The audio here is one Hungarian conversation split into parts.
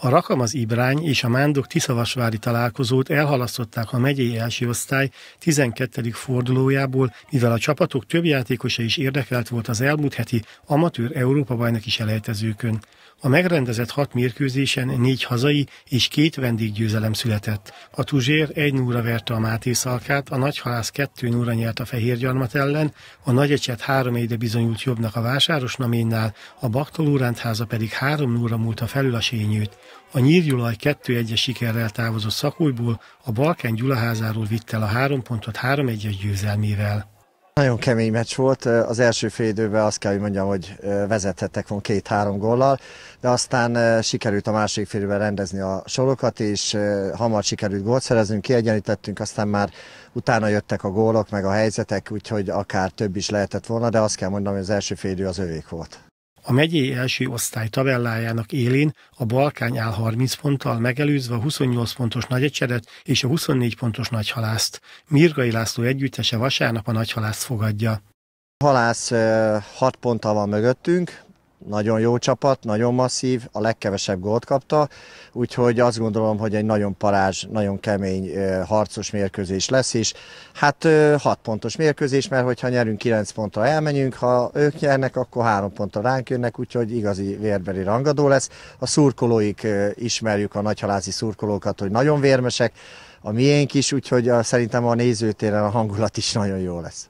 A Rakam az Ibrány és a Mándok Tiszavasvári találkozót elhalasztották a megyei első osztály 12. fordulójából, mivel a csapatok több játékosa is érdekelt volt az elmúlt heti amatőr Európa bajnoki selejtezőkön. A megrendezett hat mérkőzésen négy hazai és két vendéggyőzelem született. A Tuzsér egy núra verte a Máté Szalkát, a Nagyhalász kettő núra nyert a Fehérgyarmat ellen, a Nagyecset három egyre bizonyult jobbnak a Vásáros Naménnál, a Baktoló Rendháza pedig három núra múlta felül a Sényőt. A Nyírgyulaj 2-1-es sikerrel távozott Szakújból, a Balkán Gyulaházáról vitt el a három pontot 3-1-es győzelmével. Nagyon kemény meccs volt. Az első fél időben azt kell, hogy mondjam, hogy vezethettek volna két-három gollal, de aztán sikerült a másik fél időben rendezni a sorokat, és hamar sikerült gólt szereznünk, kiegyenlítettünk, aztán már utána jöttek a gólok, meg a helyzetek, úgyhogy akár több is lehetett volna, de azt kell mondanom, hogy az első fél idő az övék volt. A megyei első osztály tabellájának élén a Balkány áll 30 ponttal, megelőzve a 28 pontos nagyecsedet és a 24 pontos nagyhalászt. Mirgai László együttese vasárnap a nagyhalászt fogadja. Halász 6 ponttal van mögöttünk, nagyon jó csapat, nagyon masszív, a legkevesebb gólt kapta, úgyhogy azt gondolom, hogy egy nagyon parázs, nagyon kemény harcos mérkőzés lesz, is. hát 6 pontos mérkőzés, mert hogyha nyerünk 9 pontra elmenjünk, ha ők nyernek, akkor 3 pontra ránk jönnek, úgyhogy igazi vérbeli rangadó lesz. A szurkolóik ismerjük a nagyhalázi szurkolókat, hogy nagyon vérmesek, a miénk is, úgyhogy szerintem a nézőtéren a hangulat is nagyon jó lesz.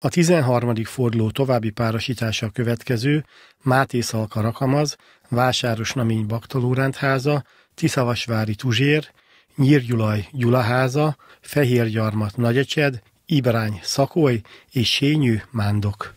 A 13. forduló további párosítása a következő, Máté Szalka Rakamaz, Vásáros Namény Baktalórendháza, Tiszavasvári Tuzsér, Nyírgyulaj Gyulaháza, Fehérgyarmat Nagyecsed, Ibrány Szakoly és Sényű Mándok.